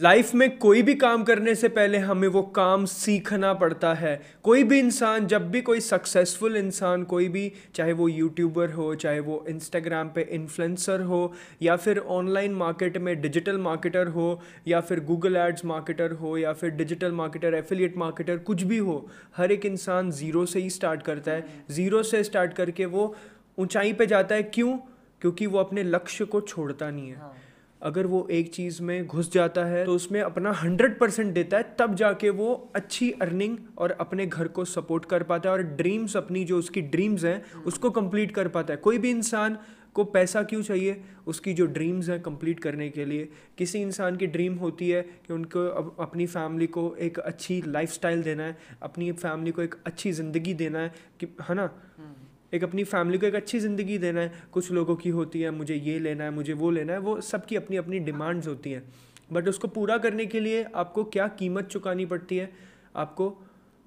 Life में कोई भी काम करने से पहले हमें वो काम सीखना पड़ता है कोई भी इंसान जब भी कोई सक्सेसफुल इंसान कोई भी चाहे वो यूट्यूबर हो चाहे वो इंस्टाग्राम पे इन्फ्लुएंसर हो या फिर ऑनलाइन मार्केट में डिजिटल मार्केटर हो या फिर गूगल एड्स मार्केटर हो या फिर डिजिटल मार्केटर एफिलिएट मार्केटर कुछ भी हो हर एक इंसान ज़ीरो से ही स्टार्ट करता है ज़ीरो से स्टार्ट करके वो ऊंचाई पे जाता है क्यों क्योंकि वो अपने लक्ष्य को छोड़ता नहीं है हाँ। अगर वो एक चीज़ में घुस जाता है तो उसमें अपना हंड्रेड परसेंट देता है तब जाके वो अच्छी अर्निंग और अपने घर को सपोर्ट कर पाता है और ड्रीम्स अपनी जो उसकी ड्रीम्स हैं उसको कंप्लीट कर पाता है कोई भी इंसान को पैसा क्यों चाहिए उसकी जो ड्रीम्स हैं कंप्लीट करने के लिए किसी इंसान की ड्रीम होती है कि उनको अप, अपनी फैमिली को एक अच्छी लाइफस्टाइल देना है अपनी फैमिली को एक अच्छी ज़िंदगी देना है कि है ना एक अपनी फैमिली को एक अच्छी ज़िंदगी देना है कुछ लोगों की होती है मुझे ये लेना है मुझे वो लेना है वो सबकी अपनी अपनी डिमांड्स होती हैं बट उसको पूरा करने के लिए आपको क्या कीमत चुकानी पड़ती है आपको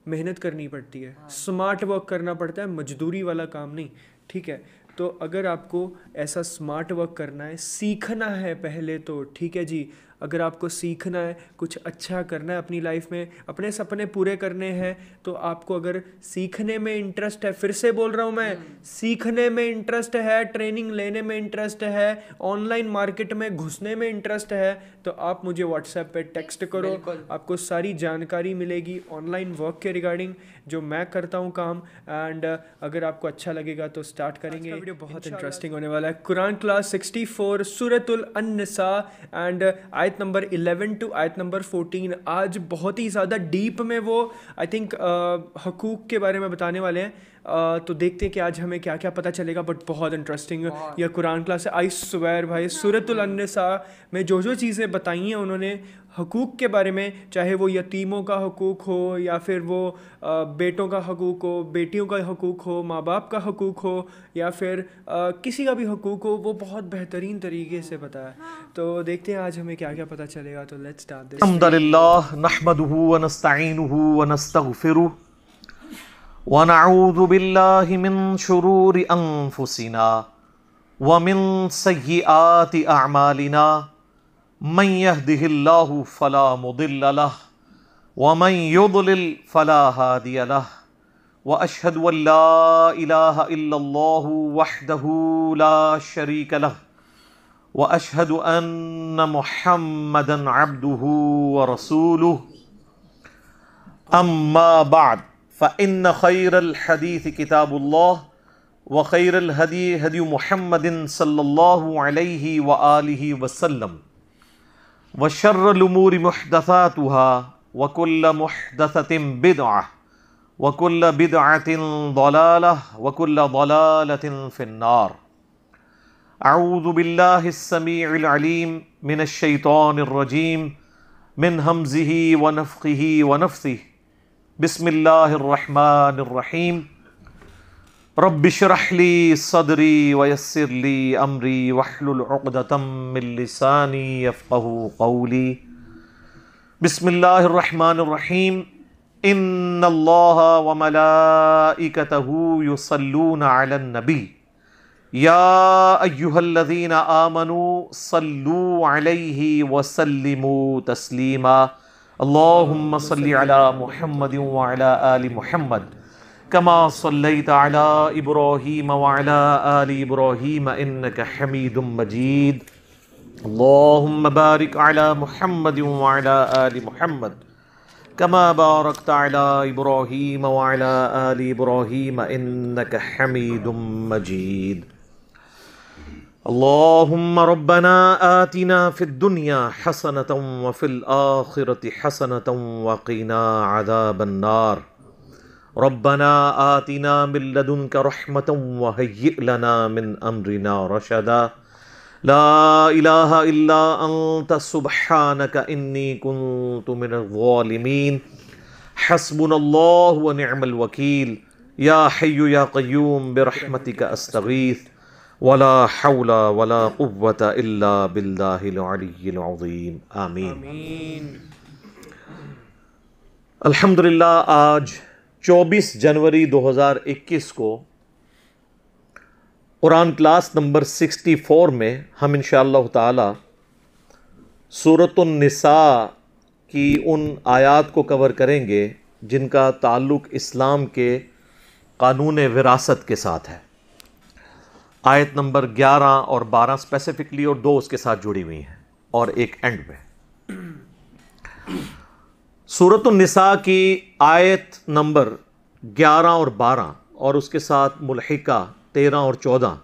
मेहनत करनी पड़ती है स्मार्ट हाँ। वर्क करना पड़ता है मजदूरी वाला काम नहीं ठीक है तो अगर आपको ऐसा स्मार्ट वर्क करना है सीखना है पहले तो ठीक है जी अगर आपको सीखना है कुछ अच्छा करना है अपनी लाइफ में अपने सपने पूरे करने हैं तो आपको अगर सीखने में इंटरेस्ट है फिर से बोल रहा हूँ मैं हम्म। सीखने में इंटरेस्ट है ट्रेनिंग लेने में इंटरेस्ट है ऑनलाइन मार्केट में घुसने में इंटरेस्ट है तो आप मुझे व्हाट्सएप पे टेक्स्ट करो आपको सारी जानकारी मिलेगी ऑनलाइन वर्क के रिगार्डिंग जो मैं करता हूँ काम एंड uh, अगर आपको अच्छा लगेगा तो स्टार्ट करेंगे वीडियो बहुत इंटरेस्टिंग होने वाला है कुरान क्लास सिक्सटी फोर सूरतुल अन्नसा एंड आई आयत नंबर इलेवन टू आयत नंबर फोर्टीन आज बहुत ही ज़्यादा डीप में वो आई थिंक हकूक के बारे में बताने वाले हैं uh, तो देखते हैं कि आज हमें क्या क्या पता चलेगा बट बहुत इंटरेस्टिंग यह कुरान क्लास है आई स्वेयर भाई हाँ। सूरतुलनसा में जो जो चीज़ें बताई हैं उन्होंने हकूक़ के बारे में चाहे वो यतीमों का हकूक़ हो या फिर वो बेटों का हकूक़ हो बेटियों का हकूक़ हो माँ बाप का हकूक़ हो या फिर किसी का भी हकूक़ हो वो बहुत बेहतरीन तरीके से पता है हाँ। तो देखते हैं आज हमें क्या क्या पता चलेगा तो लेट्स स्टार्ट दिस अल्हम्दुलिल्लाह नहमदुहु व नस्ताइनुहु व नस्तगफिरुह ونعوذ بالله من شرور انفسنا ومن سيئات اعمالنا من يهده الله فلا مضل له ومن يضلل فلا هادي له واشهد ان لا اله الا الله وحده لا شريك له واشهد ان محمدا عبده ورسوله اما بعد فان خير الحديث كتاب الله وخير الهدي هدي محمد صلى الله عليه واله وسلم وشر الأمور محدثاتها وكل محدثة بدعة وكل بدعة ضلالة وكل ضلالة في النار أعوذ بالله السميع العليم من الشيطان الرجيم من همزه ونفخه ونفثه بسم الله الرحمن الرحيم रबिशरहली सदरी वयसरली अमरी वहलतमिलसानी फ़ौली बसमीम इन वमलाकतहूसलून आलनबी या अयुहल्लदीन आमनु सल्लू अलैहि वसल्लिमु तस्लीमा अल्लाहुम्म सल्लि अला मुहम्मद व अला आलि मुहम्मद كما صليت على ابراهيم وعلى ال ابراهيم انك حميد مجيد اللهم بارك على محمد وعلى ال محمد كما باركت على ابراهيم وعلى ال ابراهيم انك حميد مجيد اللهم ربنا آتنا في الدنيا حسنة وفي الآخرة حسنة وقنا عذاب النار ربنا آتنا من لدنك رحمة وهيئ لنا من أمرنا رشدا لا إله إلا أنت سبحانك إني كنت من الظالمين حسبنا الله ونعم الوكيل يا حي يا قيوم برحمتك أستغيث ولا حول ولا قوة إلا بالله العلي العظيم آمين, آمين. الحمد لله آج 24 जनवरी 2021 को कुरान क्लास नंबर 64 में हम इन ताला सूरतनिसा की उन आयात को कवर करेंगे जिनका ताल्लुक़ इस्लाम के कानून विरासत के साथ है आयत नंबर 11 और 12 स्पेसिफ़िकली और दो उसके साथ जुड़ी हुई हैं और एक एंड में सूरत नसा की आयत नंबर 11 और 12 और उसके साथ मुलहिका तेरह और चौदह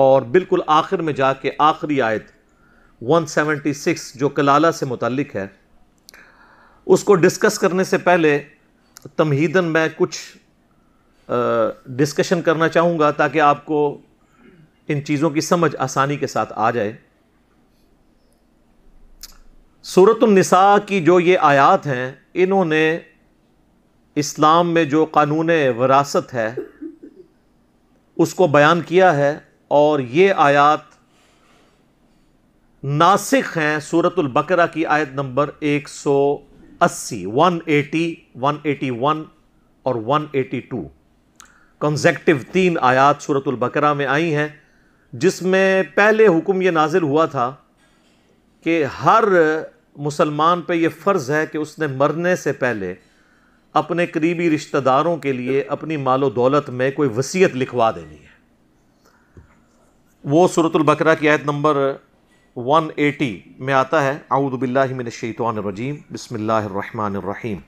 और बिल्कुल आखिर में जाके आखिरी आयत 176 जो कलाला से मुतलक है उसको डिस्कस करने से पहले तमहीदन मैं कुछ डिस्कशन करना चाहूँगा ताकि आपको इन चीज़ों की समझ आसानी के साथ आ जाए सूरतनिसा की जो ये आयात हैं इन्होंने इस्लाम में जो कानून वरासत है उसको बयान किया है और ये आयात नासिक हैं सूरतुल बकरा की आयत नंबर 180, 180, 181 और 182 कंजेक्टिव तीन आयात सूरतुल बकरा में आई हैं जिसमें पहले हुक्म ये नाजिल हुआ था कि हर मुसलमान पे ये फ़र्ज़ है कि उसने मरने से पहले अपने करीबी रिश्तेदारों के लिए अपनी मालो दौलत में कोई वसीयत लिखवा देनी है वो सूरतुल्बकरा की आयत नंबर 180 में आता है आऊदबिल्लाशैतवानरजीम बसमीम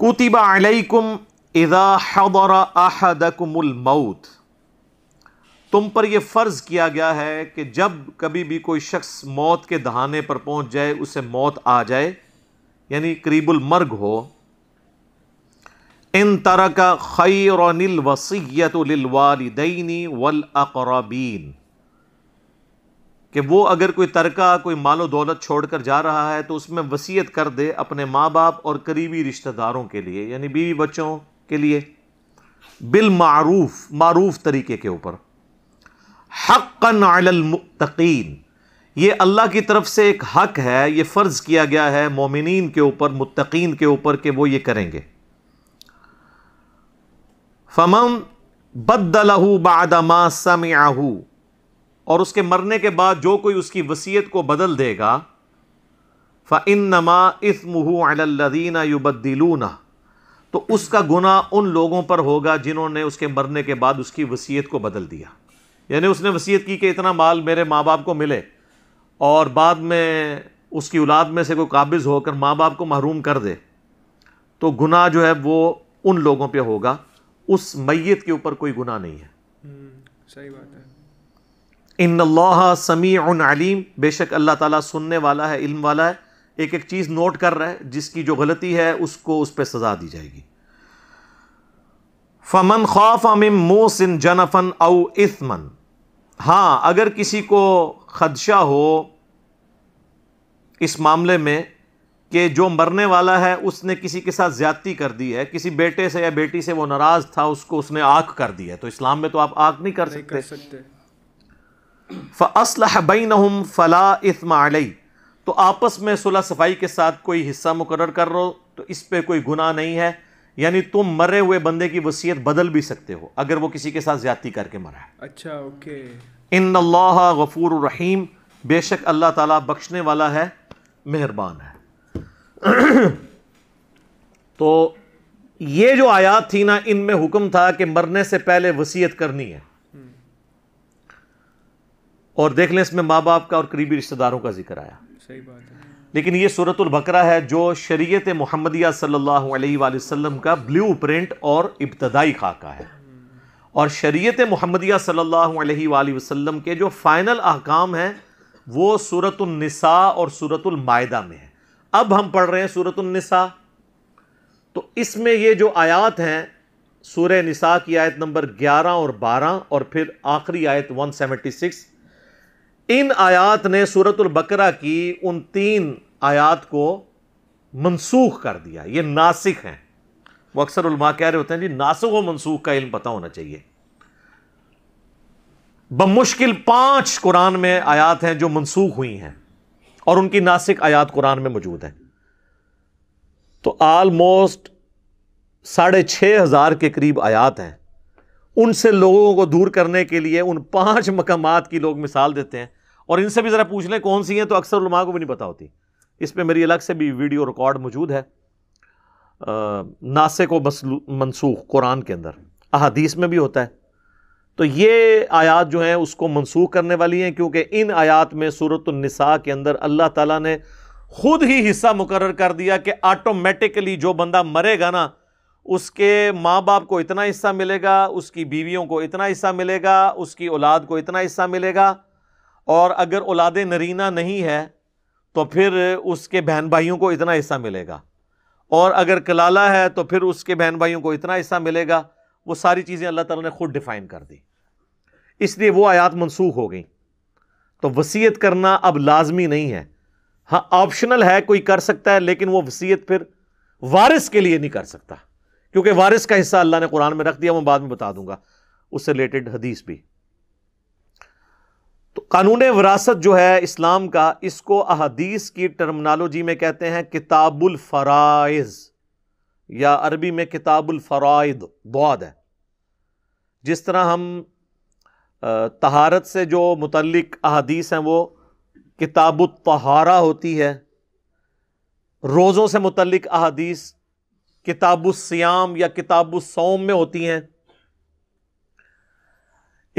कुतिबा अलैकुम इदा हदर अहदकुमुल मौत तुम पर यह फ़र्ज़ किया गया है कि जब कभी भी कोई शख्स मौत के दहाने पर पहुंच जाए उसे मौत आ जाए यानी करीबुल मर्ग हो इन तरह का खैरनिल वसीयत वालदनी वल अकरबीन कि वो अगर कोई तरका कोई मालो दौलत छोड़ कर जा रहा है तो उसमें वसीयत कर दे अपने माँ बाप और करीबी रिश्तेदारों के लिए यानी बीवी बच्चों के लिए बिल मारूफ मारूफ तरीके के ऊपर हक़ीन ये अल्लाह की तरफ से एक हक है ये फ़र्ज़ किया गया है मोमिन के ऊपर मुतकीन के ऊपर कि वो ये करेंगे फमम बदलहू बादमा समयाहू और उसके मरने के बाद जो कोई उसकी वसीयत को बदल देगा फ़िन नमा इसमहू अल्लदीना युबद्दिलूना तो उसका गुना उन लोगों पर होगा जिन्होंने उसके मरने के बाद उसकी वसीयत को बदल दिया यानी उसने वसीयत की कि इतना माल मेरे माँ बाप को मिले और बाद में उसकी औलाद में से कोई काबिज़ होकर माँ बाप को महरूम कर दे तो गुनाह जो है वो उन लोगों पे होगा उस मैत के ऊपर कोई गुनाह नहीं है हम्म, सही बात है इन अल्लाह समी आलिम बेशक अल्लाह ताला सुनने वाला है इल्म वाला है एक एक चीज़ नोट कर रहा है जिसकी जो गलती है उसको उस पर सज़ा दी जाएगी फ़मन खौफ अमिम मोसिन जनफन अउ इसमन हाँ अगर किसी को खदशा हो इस मामले में कि जो मरने वाला है उसने किसी के साथ ज्यादती कर दी है किसी बेटे से या बेटी से वो नाराज़ था उसको उसने आँख कर दी है तो इस्लाम में तो आप आँख नहीं कर नहीं सकते, कर सकते। फ़सल बैन हम फ़ला इसमाई तो आपस में सुलह सफाई के साथ कोई हिस्सा मुकर कर रो तो इस पर कोई गुनाह नहीं है यानी तुम मरे हुए बंदे की वसीयत बदल भी सकते हो अगर वो किसी के साथ ज्यादती करके मरा है अच्छा ओके इन अल्लाह गफूर रहीम बेशक अल्लाह ताला बख्शने वाला है मेहरबान है तो ये जो आयात थी ना इनमें हुक्म था कि मरने से पहले वसीयत करनी है और देख लें इसमें माँ बाप का और करीबी रिश्तेदारों का जिक्र आया सही बात है लेकिन ये सूरतुल बकरा है जो शरीयत मोहम्मदिया सल्लल्लाहु अलैहि वसल्लम का ब्लू प्रिंट और इब्तदाई खाका है और शरीयत मोहम्मदिया सल्लल्लाहु अलैहि वसल्लम के जो फ़ाइनल अहकाम हैं वो सूरतुलनसा और सूरतुलमायदा में है अब हम पढ़ रहे हैं सूरतुलनसा तो इसमें ये जो आयात हैं सूर्य निसा की आयत नंबर 11 और 12 और फिर आखिरी आयत 176 इन आयात ने सूरत बकरा की उन तीन आयात को मनसूख कर दिया ये नासिक हैं वो अक्सर उलमा कह रहे होते हैं जी नासिक व मनसूख का इल्म पता होना चाहिए बमुश्किल पांच कुरान में आयात हैं जो मनसूख हुई हैं और उनकी नासिक आयात कुरान में मौजूद हैं तो आलमोस्ट साढ़े छः हज़ार के करीब आयात हैं उनसे लोगों को दूर करने के लिए उन पांच मकामात की लोग मिसाल देते हैं और इनसे भी ज़रा पूछ लें कौन सी हैं तो अक्सर उलमा को भी नहीं पता होती इस पर मेरी अलग से भी वीडियो रिकॉर्ड मौजूद है नासिक व मनसूख कुरान के अंदर अहादीस में भी होता है तो ये आयात जो हैं उसको मनसूख करने वाली हैं क्योंकि इन आयात में सूरत के अंदर अल्लाह ताला ने खुद ही हिस्सा मुकर कर दिया कि ऑटोमेटिकली जो बंदा मरेगा ना उसके माँ बाप को इतना हिस्सा मिलेगा उसकी बीवियों को इतना हिस्सा मिलेगा उसकी औलाद को इतना हिस्सा मिलेगा और अगर औलाद नरीना नहीं है तो फिर उसके बहन भाइयों को इतना हिस्सा मिलेगा और अगर कलाला है तो फिर उसके बहन भाइयों को इतना हिस्सा मिलेगा वो सारी चीज़ें अल्लाह ताला ने ख़ुद डिफ़ाइन कर दी इसलिए वो आयात मनसूख हो गई तो वसीयत करना अब लाजमी नहीं है हाँ ऑप्शनल है कोई कर सकता है लेकिन वो वसीयत फिर वारिस के लिए नहीं कर सकता क्योंकि वारिस का हिस्सा अल्लाह ने कुरान में रख दिया मैं बाद में बता दूंगा उससे रिलेटेड हदीस भी कानून वरासत जो है इस्लाम का इसको अहदीस की टर्मनालोजी में कहते हैं किताबुल फ़राइज़ या अरबी में किताबुल फ़राइद दौद है जिस तरह हम तहारत से जो मुतलक अहदीस हैं वो किताब तहारा होती है रोज़ों से मुतलक अहदीस किताब सियाम या किताब सोम में होती हैं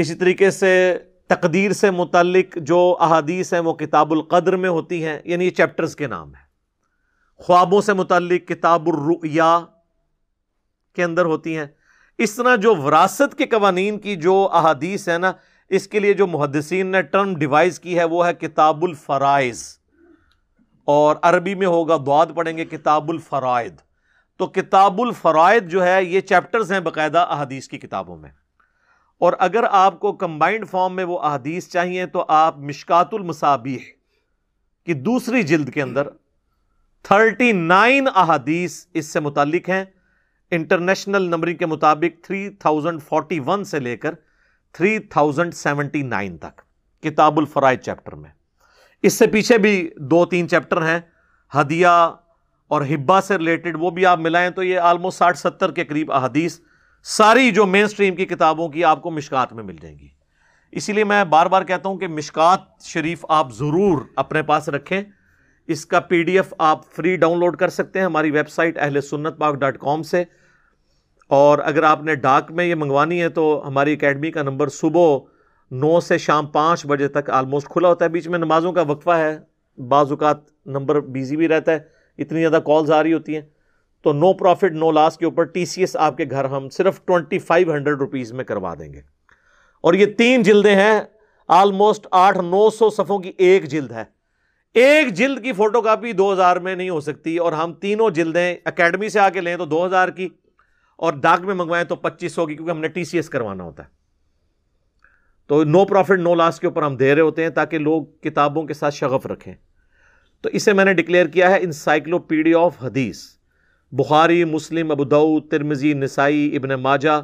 इसी तरीके से तकदीर से मुतलक जो अहादीस हैं वो किताबुल्क़द्र में होती हैं यानी ये चैप्टर्स के नाम हैं ख्वाबों से मुतलक किताबुलरुया के अंदर होती हैं इस तरह जो वरासत के कवानीन की जो अहादीस है ना इसके लिए जो मुहदसिन ने टर्म डिवाइस की है वो है किताबुलफ़राइज़ और अरबी में होगा दुआद पढ़ेंगे किताबुलफ़राइद तो किताबुलफ़राइद जो है ये चैप्टर्स हैं बाकायदा अहादीस की किताबों में और अगर आपको कंबाइंड फॉर्म में वो अहदीस चाहिए तो आप मिशकातुल मसाबीह की दूसरी जिल्द के अंदर थर्टी नाइन अहादीस इससे मुतलिक हैं इंटरनेशनल नंबरिंग के मुताबिक थ्री थाउजेंड फोर्टी वन से लेकर थ्री थाउजेंड सेवेंटी नाइन तक किताबुल फ़राइज चैप्टर में इससे पीछे भी दो तीन चैप्टर हैं हदिया और हिब्बा से रिलेटेड वो भी आप मिलाएं तो ये आलमोस्ट साठ सत्तर के करीब अहदीस सारी जो मेन स्ट्रीम की किताबों की आपको मिशकात में मिल जाएंगी इसीलिए मैं बार बार कहता हूं कि मिशकात शरीफ आप ज़रूर अपने पास रखें इसका पीडीएफ आप फ्री डाउनलोड कर सकते हैं हमारी वेबसाइट अहल सुन्नत पाक डॉट कॉम से और अगर आपने डाक में ये मंगवानी है तो हमारी अकेडमी का नंबर सुबह नौ से शाम पाँच बजे तक आलमोस्ट खुला होता है बीच में नमाज़ों का वक्फ़ा है बाज़ात नंबर बिज़ी भी रहता है इतनी ज़्यादा कॉल्स आ रही होती हैं तो नो प्रॉफिट नो लॉस के ऊपर टीसीएस आपके घर हम सिर्फ ट्वेंटी फाइव हंड्रेड रुपीज़ में करवा देंगे और ये तीन जिल्दें हैं ऑलमोस्ट आठ नौ सौ सफ़ों की एक जिल्द है एक जिल्द की फ़ोटोकॉपी हजार में नहीं हो सकती और हम तीनों जिल्दें अकेडमी से आके लें तो दो हजार की और डाक में मंगवाएं तो सौ की क्योंकि हमने टीसीएस करवाना होता है तो नो प्रॉफिट नो लॉस के ऊपर हम दे रहे होते हैं ताकि लोग किताबों के साथ शगफ़ रखें तो इसे मैंने डिक्लेयर किया है इंसाइक्लोपीडिया ऑफ हदीस बुखारी मुस्लिम अबूदऊ तिरमिजी नसाई इबन माजा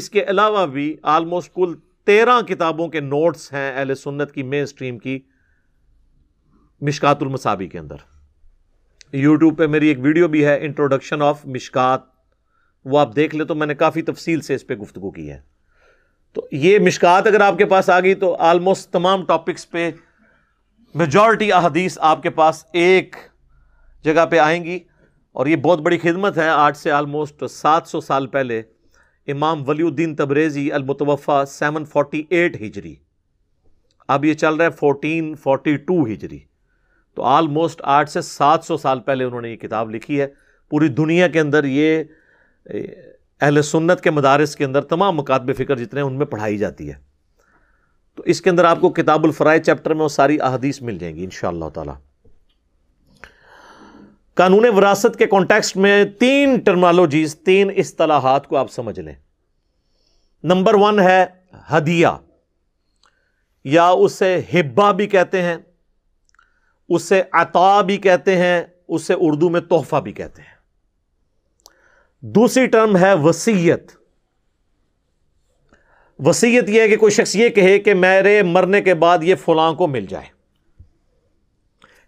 इसके अलावा भी आलमोस्ट कुल तेरह किताबों के नोट्स हैं अहल सुन्नत की मेन स्ट्रीम की मिशकातुलमसाबी के अंदर यूट्यूब पे मेरी एक वीडियो भी है इंट्रोडक्शन ऑफ मिशकात वो आप देख ले तो मैंने काफ़ी तफसील से इस पर गुफ्तु की है तो ये मिशकात अगर आपके पास आ गई तो आलमोस्ट तमाम टॉपिक्स पे मेजॉरिटी अहदीस आपके पास एक जगह पे आएंगी और ये बहुत बड़ी खिदमत है आज से आलमोस्ट सात सौ साल पहले इमाम वलीउद्दीन तबरेज़ी अलमतवफ़ा सेवन फोर्टी एट हिजरी अब ये चल रहा है फोटीन फोर्टी टू हिजरी तो आलमोस्ट आठ से सात सौ साल पहले उन्होंने ये किताब लिखी है पूरी दुनिया के अंदर ये अहल सुन्नत के मदारस के अंदर तमाम मकातब फ़िक्र जितने हैं उनमें पढ़ाई जाती है तो इसके अंदर आपको किताबुल फ़राय चैप्टर में वो सारी अहदीस मिल जाएंगी इन ताला कानून वरासत के कॉन्टेक्स्ट में तीन टर्मालोजीज तीन असलाहत को आप समझ लें नंबर वन है हदिया या उसे हिब्बा भी कहते हैं उसे अता भी कहते हैं उसे उर्दू में तोहफा भी कहते हैं दूसरी टर्म है वसीयत वसीयत यह है कि कोई शख्स ये कहे कि मेरे मरने के बाद यह फलां को मिल जाए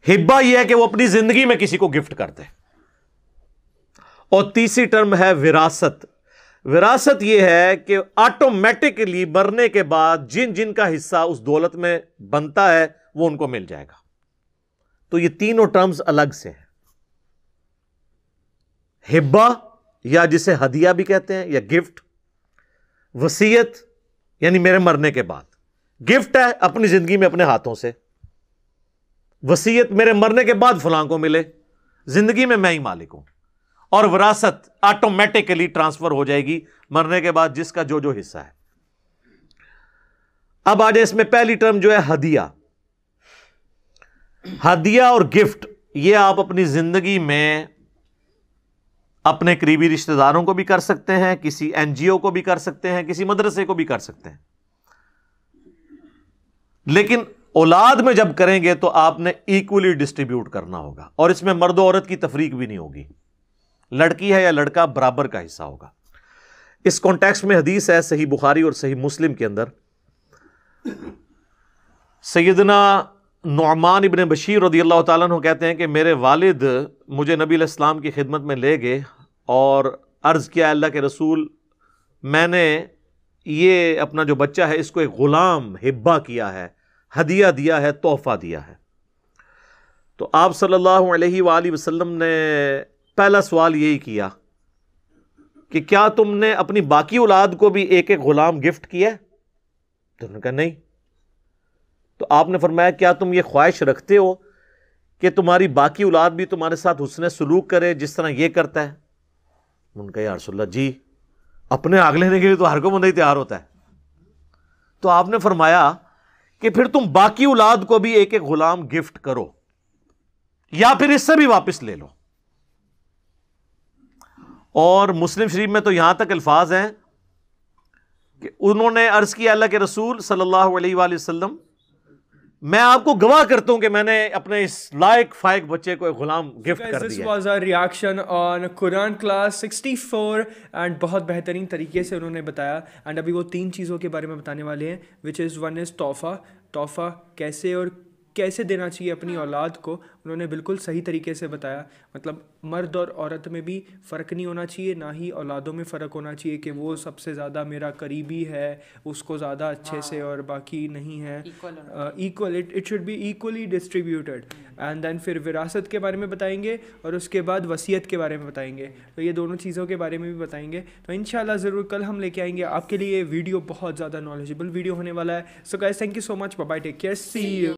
हिब्बा यह है कि वो अपनी जिंदगी में किसी को गिफ्ट कर दे और तीसरी टर्म है विरासत विरासत यह है कि ऑटोमेटिकली मरने के बाद जिन जिन का हिस्सा उस दौलत में बनता है वो उनको मिल जाएगा तो ये तीनों टर्म्स अलग से हैं हिब्बा या जिसे हदिया भी कहते हैं या गिफ्ट वसीयत यानी मेरे मरने के बाद गिफ्ट है अपनी जिंदगी में अपने हाथों से वसीयत मेरे मरने के बाद फलां को मिले जिंदगी में मैं ही मालिक हूं और विरासत ऑटोमेटिकली ट्रांसफर हो जाएगी मरने के बाद जिसका जो जो हिस्सा है अब आज इसमें पहली टर्म जो है हदिया हदिया और गिफ्ट ये आप अपनी जिंदगी में अपने करीबी रिश्तेदारों को भी कर सकते हैं किसी एनजीओ को भी कर सकते हैं किसी मदरसे को भी कर सकते हैं लेकिन औलाद में जब करेंगे तो आपने इक्वली डिस्ट्रीब्यूट करना होगा और इसमें मर्द औरत की तफरीक भी नहीं होगी लड़की है या लड़का बराबर का हिस्सा होगा इस कॉन्टेक्स्ट में हदीस है सही बुखारी और सही मुस्लिम के अंदर सैदना नमान इबन बशीर रदी अल्लाह तु कहते हैं कि मेरे वालिद मुझे नबी इस्लाम की खिदमत में ले गए और अर्ज़ किया अल्लाह के रसूल मैंने ये अपना जो बच्चा है इसको एक ग़ुलाम हिब्बा किया है हदिया दिया है तोहफ़ा दिया है तो आप सल्लल्लाहु अलैहि वसल्लम ने पहला सवाल यही किया कि क्या तुमने अपनी बाकी औलाद को भी एक एक ग़ुलाम गिफ्ट किया है तो उन्होंने कहा नहीं तो आपने फरमाया क्या तुम ये ख्वाहिश रखते हो कि तुम्हारी बाकी औलाद भी तुम्हारे साथ उसने सलूक करे जिस तरह यह करता है उनका यारसोल्ला जी अपने आग लेने के लिए तो हर को बंदा ही तैयार होता है तो आपने फरमाया कि फिर तुम बाकी औलाद को भी एक एक गुलाम गिफ्ट करो या फिर इससे भी वापस ले लो और मुस्लिम शरीफ में तो यहां तक अल्फाज हैं कि उन्होंने अर्ज किया अल्लाह के रसूल सल्लल्लाहु अलैहि वसल्लम मैं आपको गवाह करता हूं कि मैंने अपने इस लायक फायक बच्चे को एक गुलाम गिफ्ट कर दिया वाज reaction on Quran class 64 and बहुत बेहतरीन तरीके से उन्होंने बताया एंड अभी वो तीन चीज़ों के बारे में बताने वाले हैं विच इज़ वन इज़ तोहफ़ा तोहफ़ा कैसे और कैसे देना चाहिए अपनी औलाद को उन्होंने बिल्कुल सही तरीके से बताया मतलब मर्द और औरत में भी फ़र्क नहीं होना चाहिए ना ही औलादों में फ़र्क होना चाहिए कि वो सबसे ज़्यादा मेरा करीबी है उसको ज़्यादा अच्छे से हाँ। और बाकी नहीं है equal it it should be equally distributed and then फिर विरासत के बारे में बताएंगे और उसके बाद वसीयत के बारे में बताएंगे तो ये दोनों चीज़ों के बारे में भी बताएंगे तो इन ज़रूर कल हम लेके आएंगे आपके लिए वीडियो बहुत ज़्यादा नॉलेजेबल वीडियो होने वाला है so guys thank you so much bye take care see you